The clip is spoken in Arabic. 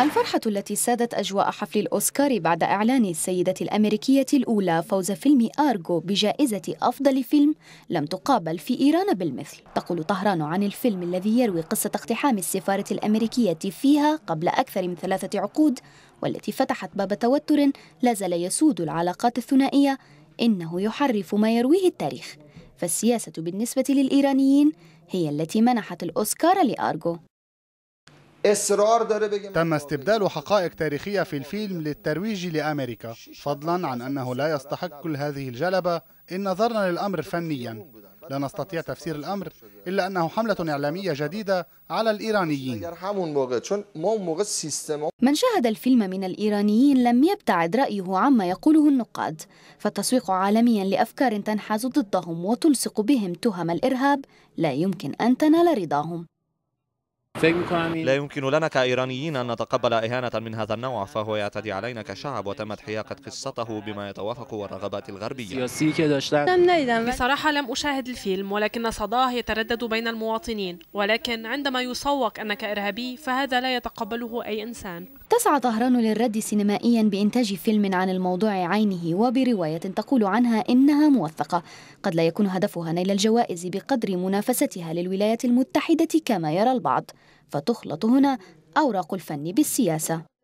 الفرحة التي سادت أجواء حفل الأوسكار بعد إعلان السيدة الأمريكية الأولى فوز فيلم آرجو بجائزة أفضل فيلم لم تقابل في إيران بالمثل تقول طهران عن الفيلم الذي يروي قصة اقتحام السفارة الأمريكية فيها قبل أكثر من ثلاثة عقود والتي فتحت باب توتر لا زال يسود العلاقات الثنائية إنه يحرف ما يرويه التاريخ فالسياسة بالنسبة للإيرانيين هي التي منحت الأوسكار لآرجو اصرار داره بگه تم استبدال حقائق تاريخية في الفيلم للترويج لأمريكا فضلا عن أنه لا يستحق كل هذه الجلبة إن نظرنا للأمر فنيا لا نستطيع تفسير الأمر إلا أنه حملة إعلامية جديدة على الإيرانيين من شاهد الفيلم من الإيرانيين لم يبتعد رأيه عما يقوله النقاد فالتسويق عالميا لأفكار تنحاز ضدهم وتلصق بهم تهم الإرهاب لا يمكن أن تنال رضاهم لا يمكن لنا كإيرانيين أن نتقبل إهانة من هذا النوع فهو يعتدي علينا كشعب وتمت حياقة قصته بما يتوافق والرغبات الغربية بصراحة لم أشاهد الفيلم ولكن صداه يتردد بين المواطنين ولكن عندما يسوق أنك إرهابي فهذا لا يتقبله أي إنسان تسعى طهران للرد سينمائيا بإنتاج فيلم عن الموضوع عينه وبرواية تقول عنها إنها موثقة قد لا يكون هدفها نيل الجوائز بقدر منافستها للولايات المتحدة كما يرى البعض فتخلط هنا أوراق الفن بالسياسة